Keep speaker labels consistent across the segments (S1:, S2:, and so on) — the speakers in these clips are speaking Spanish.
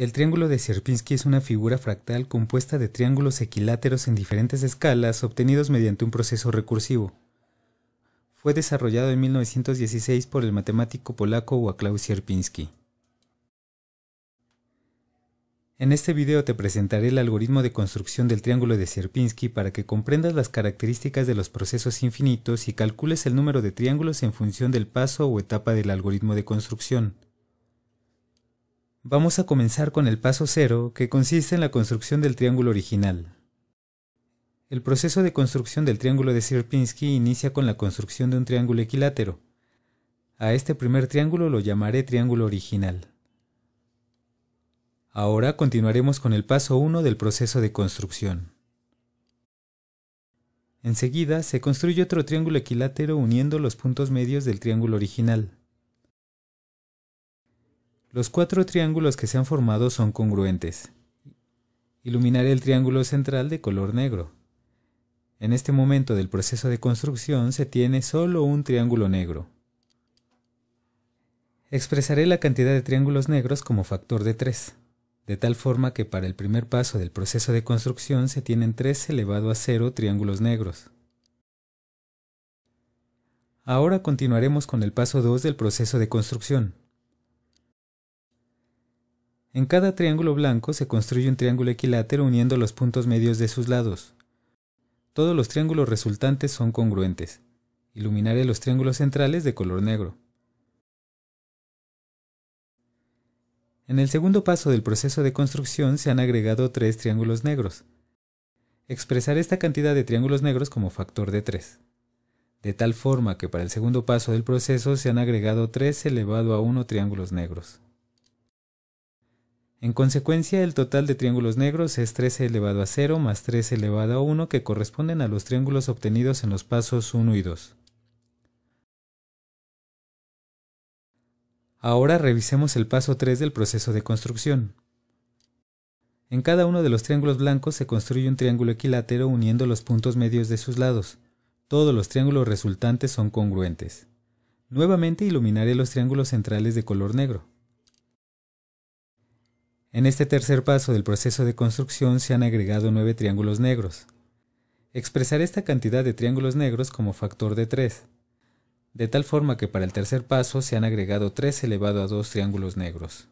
S1: El triángulo de Sierpinski es una figura fractal compuesta de triángulos equiláteros en diferentes escalas obtenidos mediante un proceso recursivo. Fue desarrollado en 1916 por el matemático polaco Wacław Sierpinski. En este video te presentaré el algoritmo de construcción del triángulo de Sierpinski para que comprendas las características de los procesos infinitos y calcules el número de triángulos en función del paso o etapa del algoritmo de construcción. Vamos a comenzar con el paso cero, que consiste en la construcción del triángulo original. El proceso de construcción del triángulo de Sierpinski inicia con la construcción de un triángulo equilátero. A este primer triángulo lo llamaré triángulo original. Ahora continuaremos con el paso 1 del proceso de construcción. Enseguida se construye otro triángulo equilátero uniendo los puntos medios del triángulo original. Los cuatro triángulos que se han formado son congruentes. Iluminaré el triángulo central de color negro. En este momento del proceso de construcción se tiene solo un triángulo negro. Expresaré la cantidad de triángulos negros como factor de 3, de tal forma que para el primer paso del proceso de construcción se tienen 3 elevado a 0 triángulos negros. Ahora continuaremos con el paso 2 del proceso de construcción. En cada triángulo blanco se construye un triángulo equilátero uniendo los puntos medios de sus lados. Todos los triángulos resultantes son congruentes. Iluminaré los triángulos centrales de color negro. En el segundo paso del proceso de construcción se han agregado tres triángulos negros. Expresaré esta cantidad de triángulos negros como factor de tres. de tal forma que para el segundo paso del proceso se han agregado tres elevado a uno triángulos negros. En consecuencia, el total de triángulos negros es 13 elevado a 0 más 13 elevado a 1 que corresponden a los triángulos obtenidos en los pasos 1 y 2. Ahora revisemos el paso 3 del proceso de construcción. En cada uno de los triángulos blancos se construye un triángulo equilátero uniendo los puntos medios de sus lados. Todos los triángulos resultantes son congruentes. Nuevamente iluminaré los triángulos centrales de color negro. En este tercer paso del proceso de construcción se han agregado nueve triángulos negros. Expresaré esta cantidad de triángulos negros como factor de 3, de tal forma que para el tercer paso se han agregado 3 elevado a 2 triángulos negros.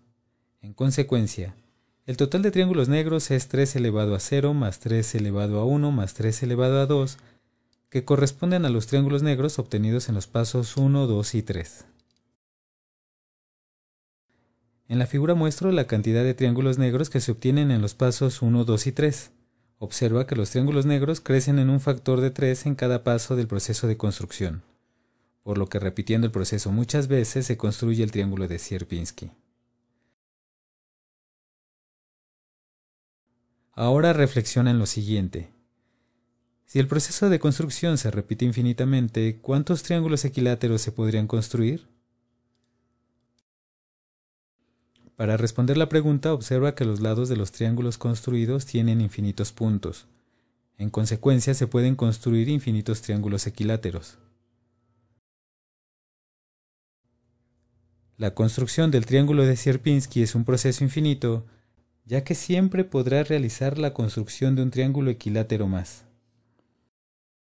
S1: En consecuencia, el total de triángulos negros es 3 elevado a 0 más 3 elevado a 1 más 3 elevado a 2, que corresponden a los triángulos negros obtenidos en los pasos 1, 2 y 3. En la figura muestro la cantidad de triángulos negros que se obtienen en los pasos 1, 2 y 3. Observa que los triángulos negros crecen en un factor de 3 en cada paso del proceso de construcción, por lo que repitiendo el proceso muchas veces se construye el triángulo de Sierpinski. Ahora reflexiona en lo siguiente. Si el proceso de construcción se repite infinitamente, ¿cuántos triángulos equiláteros se podrían construir? Para responder la pregunta, observa que los lados de los triángulos construidos tienen infinitos puntos. En consecuencia, se pueden construir infinitos triángulos equiláteros. La construcción del triángulo de Sierpinski es un proceso infinito, ya que siempre podrá realizar la construcción de un triángulo equilátero más.